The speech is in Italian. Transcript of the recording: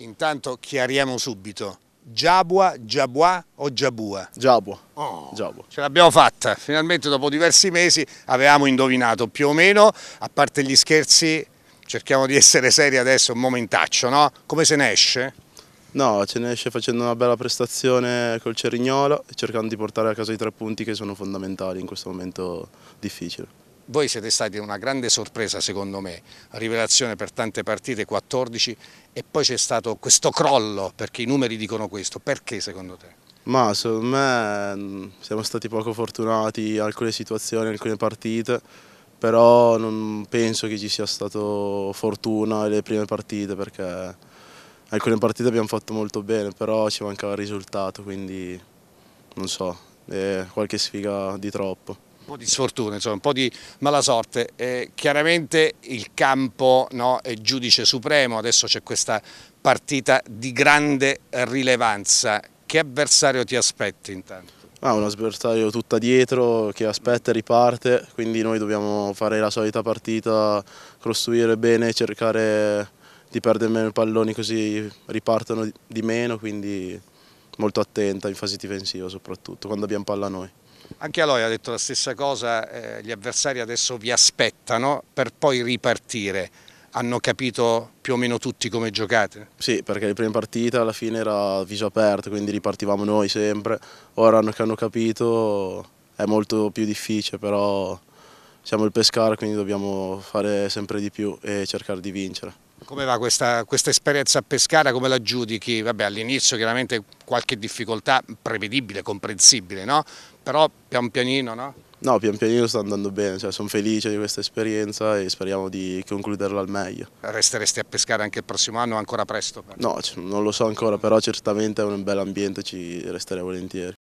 Intanto chiariamo subito. Giabua, Giabua o Giabua? Giabua. Oh, Ce l'abbiamo fatta, finalmente dopo diversi mesi avevamo indovinato più o meno, a parte gli scherzi, cerchiamo di essere seri adesso, un momentaccio, no? Come se ne esce? No, ce ne esce facendo una bella prestazione col Cerignolo e cercando di portare a casa i tre punti che sono fondamentali in questo momento difficile voi siete stati una grande sorpresa secondo me, rivelazione per tante partite, 14, e poi c'è stato questo crollo, perché i numeri dicono questo, perché secondo te? Ma secondo me mm, siamo stati poco fortunati in alcune situazioni, in alcune partite, però non penso che ci sia stato fortuna nelle prime partite perché alcune partite abbiamo fatto molto bene, però ci mancava il risultato, quindi non so, qualche sfiga di troppo. Un po' di sfortuna, insomma, un po' di mala sorte. Eh, chiaramente il campo no, è giudice supremo, adesso c'è questa partita di grande rilevanza. Che avversario ti aspetti intanto? Ah, un avversario tutta dietro che aspetta e riparte, quindi noi dobbiamo fare la solita partita, costruire bene, cercare di perdere meno i palloni così ripartono di meno, quindi molto attenta in fase difensiva soprattutto, quando abbiamo palla noi. Anche Aloy ha detto la stessa cosa, eh, gli avversari adesso vi aspettano per poi ripartire. Hanno capito più o meno tutti come giocate? Sì, perché le prime partite alla fine era viso aperto, quindi ripartivamo noi sempre. Ora hanno, che hanno capito è molto più difficile, però siamo il pescare, quindi dobbiamo fare sempre di più e cercare di vincere. Come va questa, questa esperienza a Pescara, come la giudichi? all'inizio chiaramente qualche difficoltà prevedibile, comprensibile, no? però pian pianino no? No, pian pianino sta andando bene, cioè, sono felice di questa esperienza e speriamo di concluderla al meglio. Resteresti a pescare anche il prossimo anno, ancora presto? No, non lo so ancora, però certamente è un bel ambiente, ci resterei volentieri.